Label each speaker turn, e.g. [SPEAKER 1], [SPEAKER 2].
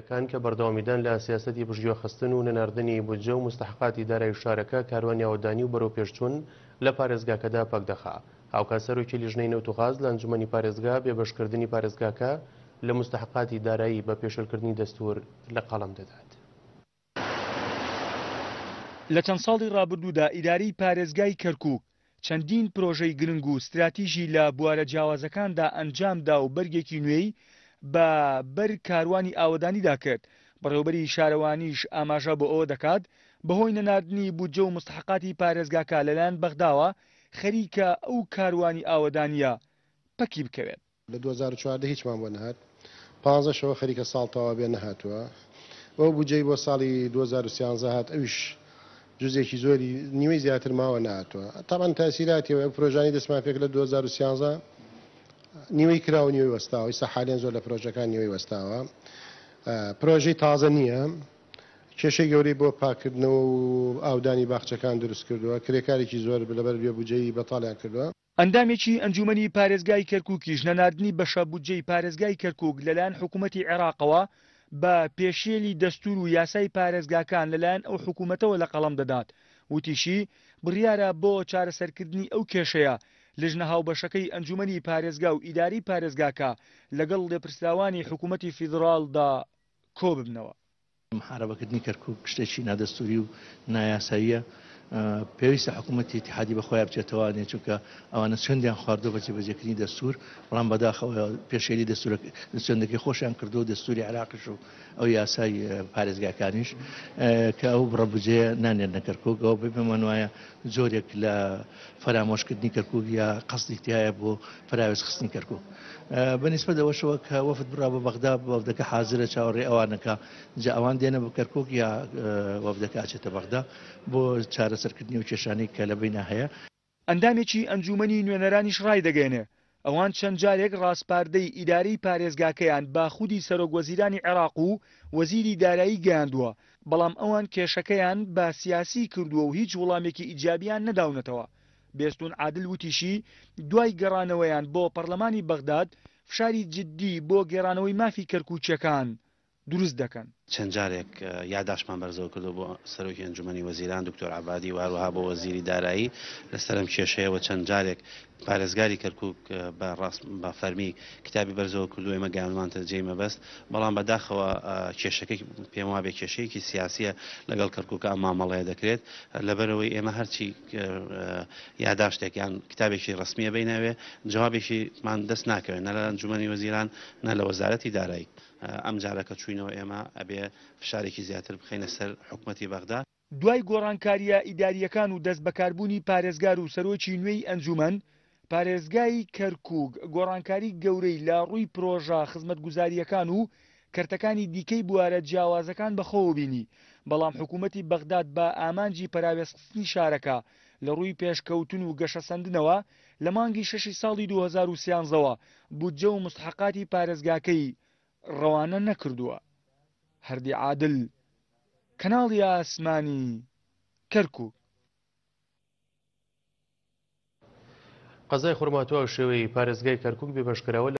[SPEAKER 1] ەکان کە بەردەوامیدان لە سیاستی بژگوێ خستن و نەناردنی بودجە و مستحقاتی دارای شارەکە کاروانیاوەدانی و بەرەو پێشچوون لە پارێزگاکەدا پەکدەخا هاوکاسەرۆکی لیژنەی نەوتغاز لە ئەنجومی پارێزگا بێبشکردنی پارێزگاکە لە مستحقاتی دارایی بە پێشلکردنی دەستور
[SPEAKER 2] لە قەڵم دەدات. لە چەند ساڵی ڕابردوودا ئیداری پارێزگای کەرکک چەندین پرۆژەی گرنگ و استراتیژی لە بوارە جیاوازەکاندا ئەنجامدا و بەرگێکی نوێی بە بەر کاروانی ئاوەدانیدا کرد بەڕێوبەری شارەوانیش ئاماژە بۆ ئەوە دەکات بەهۆی نەناردنی بودجە و مستحقاتی پارێزگاکە لەلایەن بەغداوە خەریکە ئەو کاروانی ئاوەدانیە پەکی بکەوێت
[SPEAKER 1] لە 2004 هیچمان بۆ نهات پازەشەوە خەریکە ساڵتەوە بێ نەهاتووە ئەو بجێ بۆ ساڵی 2013 هات ئەوش جزێکی زۆری نیوەی زیاتر ماوە ناتوە تامان تاسیراتی ئەو پرۆژانی دەسمان پێک لە 2013 نیوەی کراوە نیوەی وەستاوی سەحالێن زۆر لە پرۆژەکان نیوەی وەستاوە پرۆژی تازە نییە کێشەی گەوری بۆ پاکردنەوە و ئاودانی باخچەکان دروست کردووە کرێکارێکی زۆر لەبەر بێ بجێی بەتاڵیان کردووە
[SPEAKER 2] ئەندامێکی ئەنجومی پارێزگای کەرکووکی ژنەناردنی بەشە بودجەی پارێزگای کەرکک لەلایەن حکوومەتتی عێراقەوە بە پێشێلی دەستور و یاسای پارێزگاکان لەلایەن ئەو حکوومەتەوە لە قەڵم دەدات وتیشی بڕیارە بۆ چارەسەرکردنی ئەو کێشەیە لژنە هاوبەشەکەی ئەنجومی پارێزگا و ئیداری پارێزگاکە لەگەڵ لێپرسراوانی حکوومەتتی فیدراالدا کۆ ببنەوە.
[SPEAKER 3] محارەبەکردنی کەرکوب شتێکی نادەستوری و نایاساییە پێویستە حکوومەتی تحادی بەخۆیان بچێتەوانێ چونکە ئەوانە چندیان خواردو بەجێ بەجێکردنی دەستور بەڵام بەداخەوە پێشێری دەستور چندەکەی خۆشیان کردو دەستوری عراقش و ئەو یاسای پارێزگاکانیش کە ئەو بڕەبجێ نانێن نەکەرکک ئەو بێمەوان وایە جۆرێک لە فەرامۆشکردنی کەرکک یا قستی تایە بۆ فراوێز خستنی کەرکک. بەنسبە دەوەشەوە کە وەفت برا بە بەغدا بەڵدەکە حاضرە چاوەڕێ ئەوانەکە جا ئەوان دێنە بە کەرکک یا وەفدەکە ئاچێتە بەغدا بۆ چارە
[SPEAKER 2] بەسەرکردنی و کێشانەی کە لە بینە هەیە ئەندامێکی ئەنجومنی نوێنەرانیش ڕای دەگەێنێ ئەوان چەند جارێک ڕاستپاردەی ئیداری پارێزگاکەیان با خودی سەرۆگوەزیرانی عێراق و وەزیری دارایی گەاندووە بەڵام ئەوان کێشەکەیان با سیاسی کردووە و هیچ وەڵامێکی ئیجابیان نەداونەتەوە بێستون عادل وتیشی دوای گەڕانەوەیان بۆ پەرلەمانی بەغداد فشاری جددی بۆ گێڕانەوەی مافی کەرکوچەکان دروست دەکەن
[SPEAKER 4] چەند جارێک یاداشمان بەرزەوە کردو بۆ سەرۆکی ئەنجومی وەزیران دکتۆر عبادی وارروها بۆ وەزیری دارایی لەسەرم کێشەیەوە چەند جارێک پارێزگاری کەرکک بە فەرمی کتابی بەرزەوە کردو ئێمە گامان تەجێی مەبەست بەڵام بەداخەوە کێشەکەی پێم وابێ کێشەیەکی سیاسیە لەگەڵ کەرکک ئامامەڵەیە دەکرێت لەبەرەوەی ئێمە هەرچی یاداشتێک یان کتابێکی ڕسمیە بینەوێ جوابێکیمان دەست ناکەوێت نە لە ئەنجومی وەزیران نە لە وەزارەتی دارایی ئەم جارەکە چوینەوە ئێمە ئەبێ دەتوانێت فشارێکی زیاتر بخینە سەر حکوومەتتی بەغدا
[SPEAKER 2] دوای گۆڕانکاریە ئیداریەکان و دەست بەکاربوونی پارێزگار و سەرۆکی نوێی ئەنجومەن پارێزگای کەرکک گۆڕانکاری گەورەی لا ڕووی پرۆژە خزمەت گوزاریەکان و کەرتەکانی دیکەی بوارە جیاوازەکان بەخەوە بینی بەڵام حکوومەتتی بەغداد بە ئامانجی پراوێستنی شارەکە لە ڕووی پێشکەوتن و گەشەسەندنەوە لە مانگی شەشی ساڵی 2013ەوە بودجە و مستحقاتی پارێزگاکەی ڕەوانە نەکردووە هەردی عادل کەناڵی ئاسمانی کەرکوو قەزای خورماتوە شێوەی پارێزگای
[SPEAKER 1] کەرکک بێ بەشکراوە